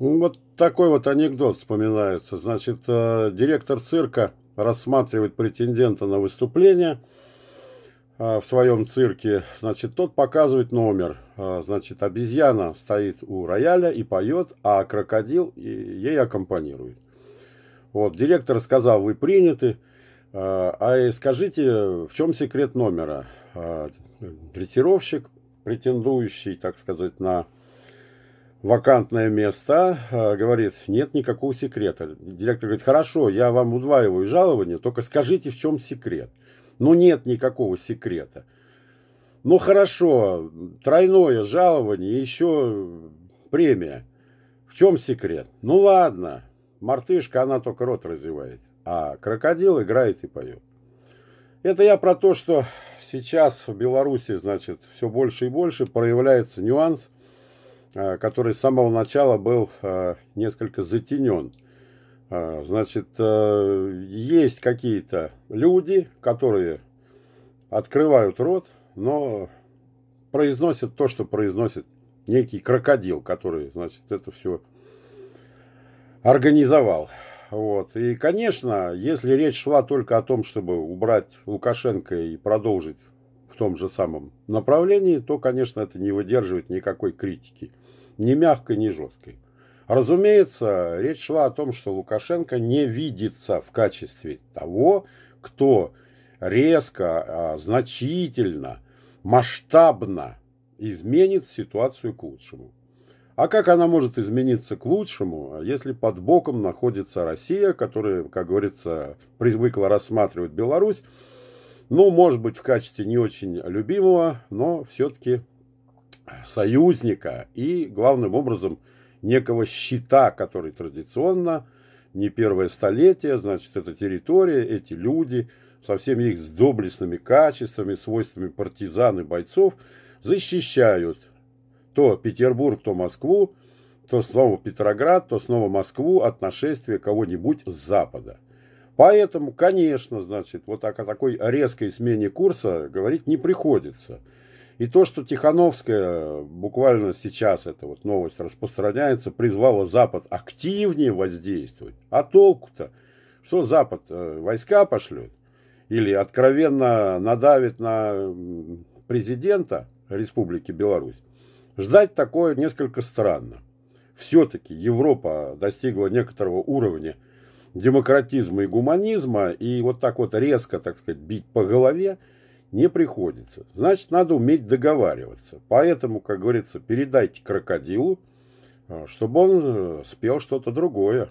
Ну, вот такой вот анекдот вспоминается. Значит, э, директор цирка рассматривает претендента на выступление э, в своем цирке. Значит, тот показывает номер. Э, значит, обезьяна стоит у рояля и поет, а крокодил ей аккомпанирует. Вот, директор сказал, вы приняты. А скажите, в чем секрет номера? Третировщик, претендующий, так сказать, на вакантное место, а, говорит, нет никакого секрета. Директор говорит, хорошо, я вам удваиваю жалование, только скажите, в чем секрет. Ну, нет никакого секрета. Ну, хорошо, тройное жалование, еще премия. В чем секрет? Ну, ладно, мартышка, она только рот разевает, а крокодил играет и поет. Это я про то, что сейчас в Беларуси, значит, все больше и больше проявляется нюанс – Э, который с самого начала был э, несколько затенен. Э, значит, есть какие-то люди, которые открывают рот, но произносят то, что произносит некий крокодил, который, значит, это все организовал. Вот. И, конечно, если речь шла только о том, чтобы убрать Лукашенко и продолжить том же самом направлении, то, конечно, это не выдерживает никакой критики. Ни мягкой, ни жесткой. Разумеется, речь шла о том, что Лукашенко не видится в качестве того, кто резко, а, значительно, масштабно изменит ситуацию к лучшему. А как она может измениться к лучшему, если под боком находится Россия, которая, как говорится, привыкла рассматривать Беларусь ну, может быть, в качестве не очень любимого, но все-таки союзника и, главным образом, некого щита, который традиционно не первое столетие, значит, эта территория, эти люди, со всеми их с доблестными качествами, свойствами партизан и бойцов, защищают то Петербург, то Москву, то снова Петроград, то снова Москву от нашествия кого-нибудь с запада. Поэтому, конечно, значит, вот так о такой резкой смене курса говорить не приходится. И то, что Тихановская буквально сейчас, эта вот новость распространяется, призвала Запад активнее воздействовать. А толку-то? Что Запад э, войска пошлет? Или откровенно надавит на президента Республики Беларусь? Ждать такое несколько странно. Все-таки Европа достигла некоторого уровня демократизма и гуманизма, и вот так вот резко, так сказать, бить по голове не приходится. Значит, надо уметь договариваться. Поэтому, как говорится, передайте крокодилу, э, чтобы он э, спел что-то другое.